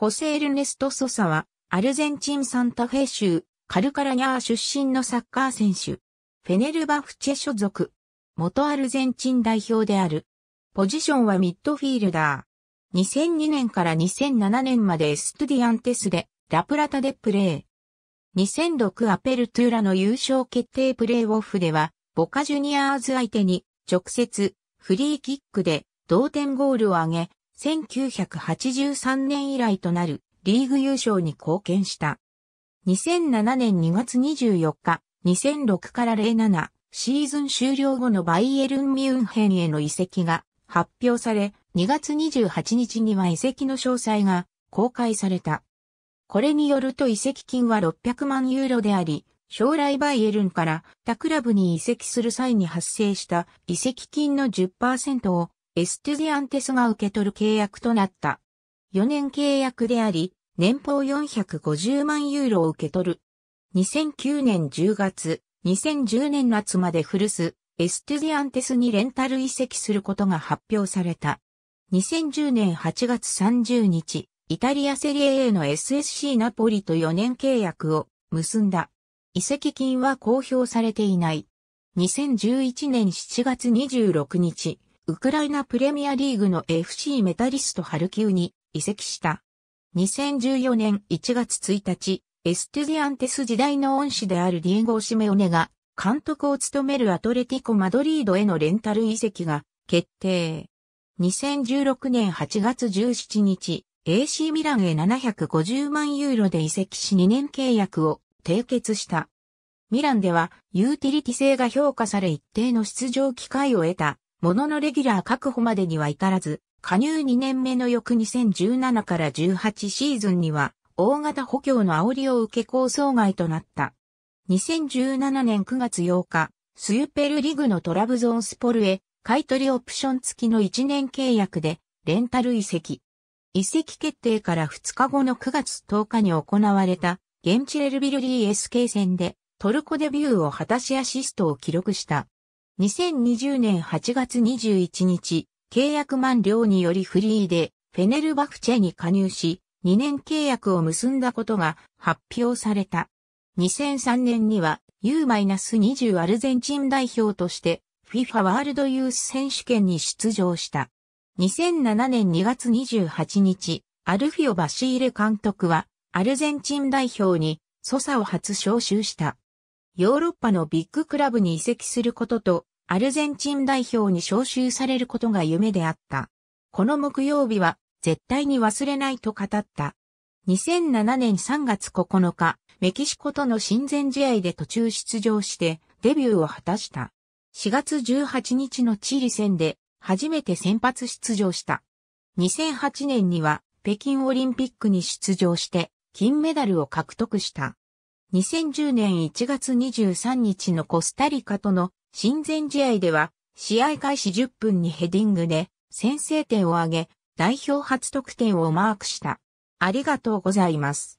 ホセール・ネスト・ソサは、アルゼンチン・サンタフェ州、カルカラニャー出身のサッカー選手。フェネルバフチェ所属。元アルゼンチン代表である。ポジションはミッドフィールダー。2002年から2007年までエストディアンテスで、ラプラタでプレー。2006アペルトゥーラの優勝決定プレーオフでは、ボカジュニアーズ相手に、直接、フリーキックで、同点ゴールを挙げ、1983年以来となるリーグ優勝に貢献した。2007年2月24日、2006から07シーズン終了後のバイエルン・ミュンヘンへの移籍が発表され、2月28日には移籍の詳細が公開された。これによると移籍金は600万ユーロであり、将来バイエルンから他クラブに移籍する際に発生した移籍金の10%をエステディアンテスが受け取る契約となった。4年契約であり、年俸450万ユーロを受け取る。2009年10月、2010年夏まで古巣、エステディアンテスにレンタル移籍することが発表された。2010年8月30日、イタリアセリエ A の SSC ナポリと4年契約を結んだ。移籍金は公表されていない。2011年7月26日、ウクライナプレミアリーグの FC メタリストハルキウに移籍した。2014年1月1日、エステディアンテス時代の恩師であるディエゴ・シメオネが監督を務めるアトレティコ・マドリードへのレンタル移籍が決定。2016年8月17日、AC ミランへ750万ユーロで移籍し2年契約を締結した。ミランではユーティリティ性が評価され一定の出場機会を得たもののレギュラー確保までには至らず、加入2年目の翌2017から18シーズンには、大型補強の煽りを受け構想外となった。2017年9月8日、スユペルリグのトラブゾンスポルへ、買取オプション付きの1年契約で、レンタル移籍。移籍決定から2日後の9月10日に行われた、現地レルビル DSK 戦で、トルコデビューを果たしアシストを記録した。2020年8月21日、契約満了によりフリーでフェネルバフチェに加入し、2年契約を結んだことが発表された。2003年には U-20 アルゼンチン代表として FIFA ワールドユース選手権に出場した。2007年2月28日、アルフィオ・バシーレ監督はアルゼンチン代表にソサを初招集した。ヨーロッパのビッグクラブに移籍することとアルゼンチン代表に招集されることが夢であった。この木曜日は絶対に忘れないと語った。2007年3月9日、メキシコとの親善試合で途中出場してデビューを果たした。4月18日のチリ戦で初めて先発出場した。2008年には北京オリンピックに出場して金メダルを獲得した。2010年1月23日のコスタリカとの親善試合では、試合開始10分にヘディングで先制点を挙げ、代表初得点をマークした。ありがとうございます。